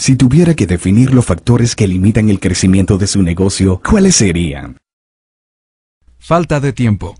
Si tuviera que definir los factores que limitan el crecimiento de su negocio, ¿cuáles serían? Falta de tiempo,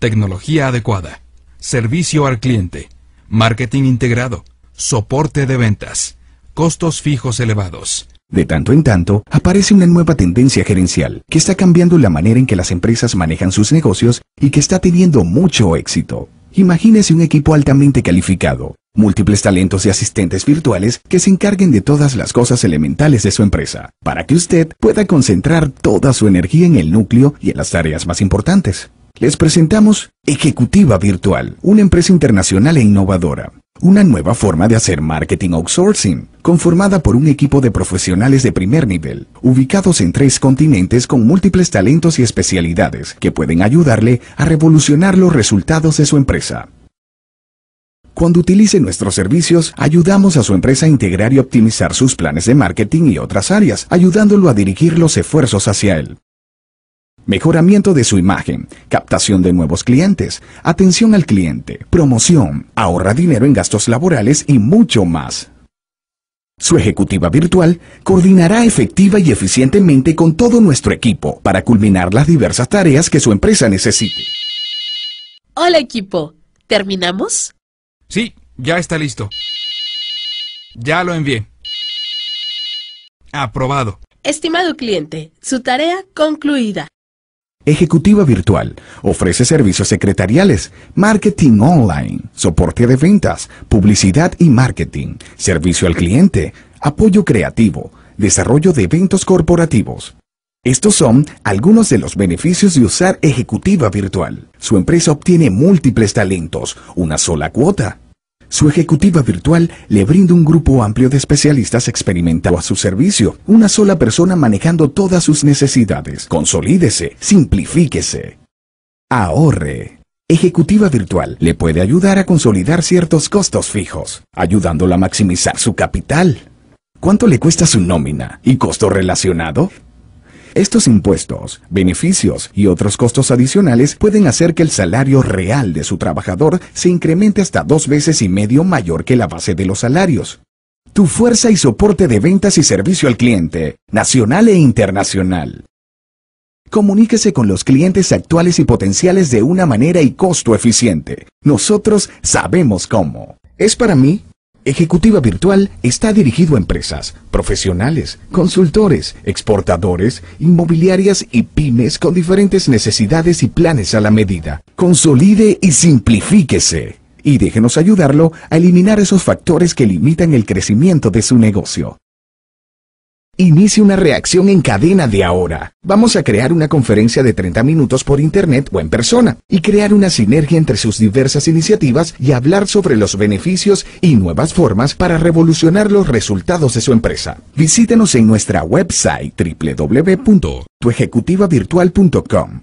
tecnología adecuada, servicio al cliente, marketing integrado, soporte de ventas, costos fijos elevados. De tanto en tanto, aparece una nueva tendencia gerencial que está cambiando la manera en que las empresas manejan sus negocios y que está teniendo mucho éxito. Imagínese un equipo altamente calificado, múltiples talentos y asistentes virtuales que se encarguen de todas las cosas elementales de su empresa, para que usted pueda concentrar toda su energía en el núcleo y en las tareas más importantes. Les presentamos Ejecutiva Virtual, una empresa internacional e innovadora. Una nueva forma de hacer marketing outsourcing, conformada por un equipo de profesionales de primer nivel, ubicados en tres continentes con múltiples talentos y especialidades que pueden ayudarle a revolucionar los resultados de su empresa. Cuando utilice nuestros servicios, ayudamos a su empresa a integrar y optimizar sus planes de marketing y otras áreas, ayudándolo a dirigir los esfuerzos hacia él. Mejoramiento de su imagen, captación de nuevos clientes, atención al cliente, promoción, ahorra dinero en gastos laborales y mucho más. Su ejecutiva virtual coordinará efectiva y eficientemente con todo nuestro equipo para culminar las diversas tareas que su empresa necesite. Hola equipo, ¿terminamos? Sí, ya está listo. Ya lo envié. Aprobado. Estimado cliente, su tarea concluida. Ejecutiva Virtual ofrece servicios secretariales, marketing online, soporte de ventas, publicidad y marketing, servicio al cliente, apoyo creativo, desarrollo de eventos corporativos. Estos son algunos de los beneficios de usar Ejecutiva Virtual. Su empresa obtiene múltiples talentos, una sola cuota. Su ejecutiva virtual le brinda un grupo amplio de especialistas experimentados a su servicio, una sola persona manejando todas sus necesidades. Consolídese, simplifíquese, ahorre. Ejecutiva Virtual le puede ayudar a consolidar ciertos costos fijos, ayudándola a maximizar su capital. ¿Cuánto le cuesta su nómina y costo relacionado? Estos impuestos, beneficios y otros costos adicionales pueden hacer que el salario real de su trabajador se incremente hasta dos veces y medio mayor que la base de los salarios. Tu fuerza y soporte de ventas y servicio al cliente, nacional e internacional. Comuníquese con los clientes actuales y potenciales de una manera y costo eficiente. Nosotros sabemos cómo. Es para mí Ejecutiva Virtual está dirigido a empresas, profesionales, consultores, exportadores, inmobiliarias y pymes con diferentes necesidades y planes a la medida. Consolide y simplifíquese. Y déjenos ayudarlo a eliminar esos factores que limitan el crecimiento de su negocio. Inicie una reacción en cadena de ahora. Vamos a crear una conferencia de 30 minutos por internet o en persona y crear una sinergia entre sus diversas iniciativas y hablar sobre los beneficios y nuevas formas para revolucionar los resultados de su empresa. Visítenos en nuestra website www.tuejecutivavirtual.com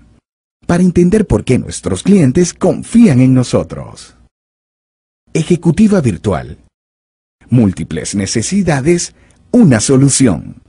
para entender por qué nuestros clientes confían en nosotros. Ejecutiva Virtual. Múltiples necesidades, una solución.